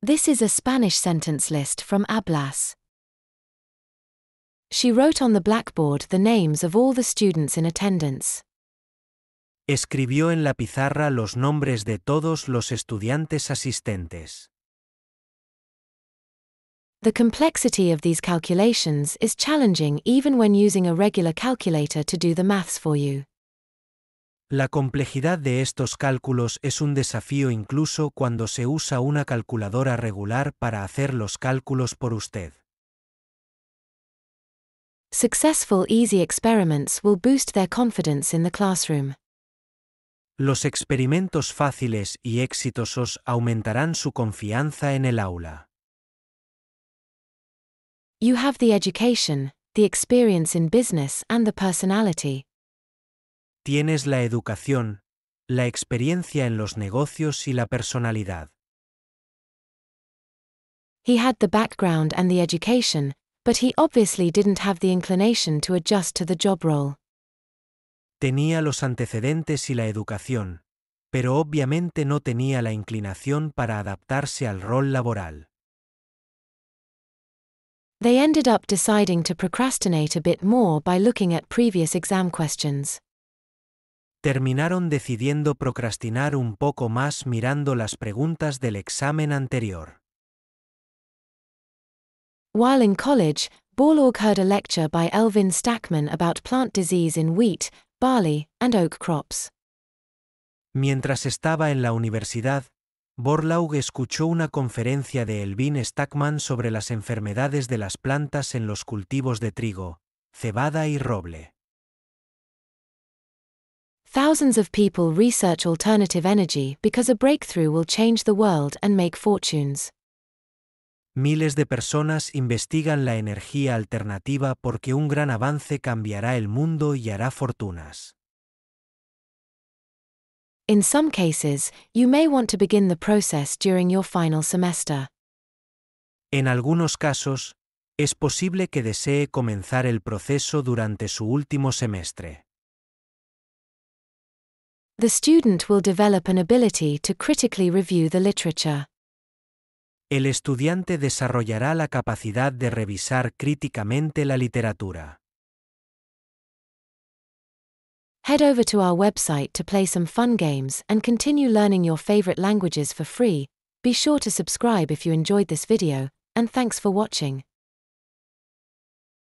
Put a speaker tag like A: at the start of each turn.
A: This is a Spanish sentence list from Ablas. She wrote on the blackboard the names of all the students in attendance.
B: Escribió en la pizarra los nombres de todos los estudiantes asistentes.
A: The complexity of these calculations is challenging even when using a regular calculator to do the maths for you.
B: La complejidad de estos cálculos es un desafío incluso cuando se usa una calculadora regular para hacer los cálculos por usted.
A: Successful easy experiments will boost their confidence in the classroom.
B: Los experimentos fáciles y exitosos aumentarán su confianza en el aula.
A: You have the education, the experience in business and the personality.
B: Tienes la educación, la experiencia en los negocios y la personalidad.
A: He had the background and the education, but he obviously didn't have the inclination to adjust to the job role.
B: Tenía los antecedentes y la educación, pero obviamente no tenía la inclinación para adaptarse al rol laboral. They ended up
A: deciding to procrastinate a bit more by looking at previous exam questions
B: terminaron decidiendo procrastinar un poco más mirando las preguntas del examen anterior. While in college,
A: Borlaug heard a lecture by Elvin Stackman about plant disease in wheat, barley, and oak crops.
B: Mientras estaba en la universidad, Borlaug escuchó una conferencia de Elvin Stackman sobre las enfermedades de las plantas en los cultivos de trigo, cebada y roble.
A: Thousands of people research alternative energy because a breakthrough will change the world and make
B: fortunes. Miles de personas investigan la energía alternativa porque un gran avance cambiará el mundo y hará fortunas.
A: In some cases, you may want to begin the process during your final
B: semester. En algunos casos, es posible que desee comenzar el proceso durante su último semestre
A: the student will develop an ability to critically review the literature.
B: El estudiante desarrollará la capacidad de revisar críticamente la literatura. Head over to our website
A: to play some fun games and continue learning your favorite languages for free. Be sure to subscribe if you enjoyed this video, and thanks for watching.